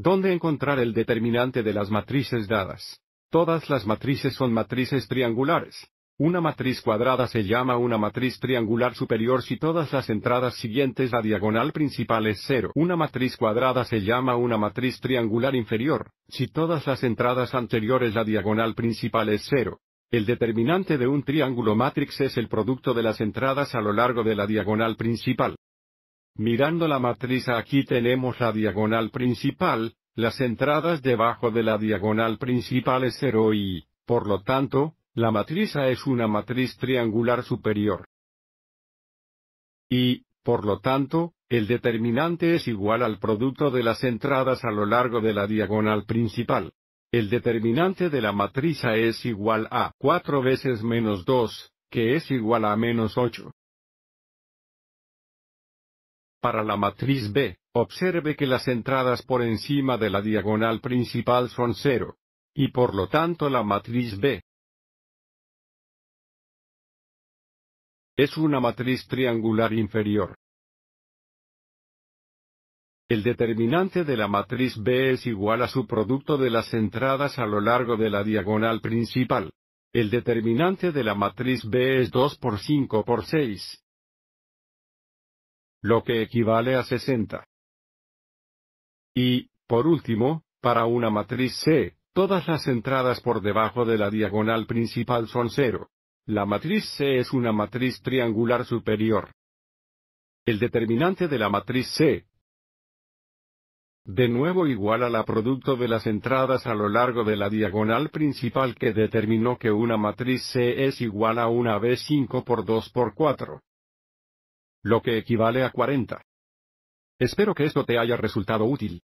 ¿Dónde encontrar el determinante de las matrices dadas? Todas las matrices son matrices triangulares. Una matriz cuadrada se llama una matriz triangular superior si todas las entradas siguientes la diagonal principal es cero. Una matriz cuadrada se llama una matriz triangular inferior, si todas las entradas anteriores la diagonal principal es cero. El determinante de un triángulo matrix es el producto de las entradas a lo largo de la diagonal principal. Mirando la matriz aquí tenemos la diagonal principal, las entradas debajo de la diagonal principal es 0 y, por lo tanto, la matriz es una matriz triangular superior. Y, por lo tanto, el determinante es igual al producto de las entradas a lo largo de la diagonal principal. El determinante de la matriz es igual a 4 veces menos 2, que es igual a menos 8. Para la matriz B, observe que las entradas por encima de la diagonal principal son cero. Y por lo tanto la matriz B es una matriz triangular inferior. El determinante de la matriz B es igual a su producto de las entradas a lo largo de la diagonal principal. El determinante de la matriz B es 2 por 5 por 6 lo que equivale a 60. Y, por último, para una matriz C, todas las entradas por debajo de la diagonal principal son cero. La matriz C es una matriz triangular superior. El determinante de la matriz C, de nuevo igual a la producto de las entradas a lo largo de la diagonal principal que determinó que una matriz C es igual a una vez 5 por 2 por 4 lo que equivale a 40. Espero que esto te haya resultado útil.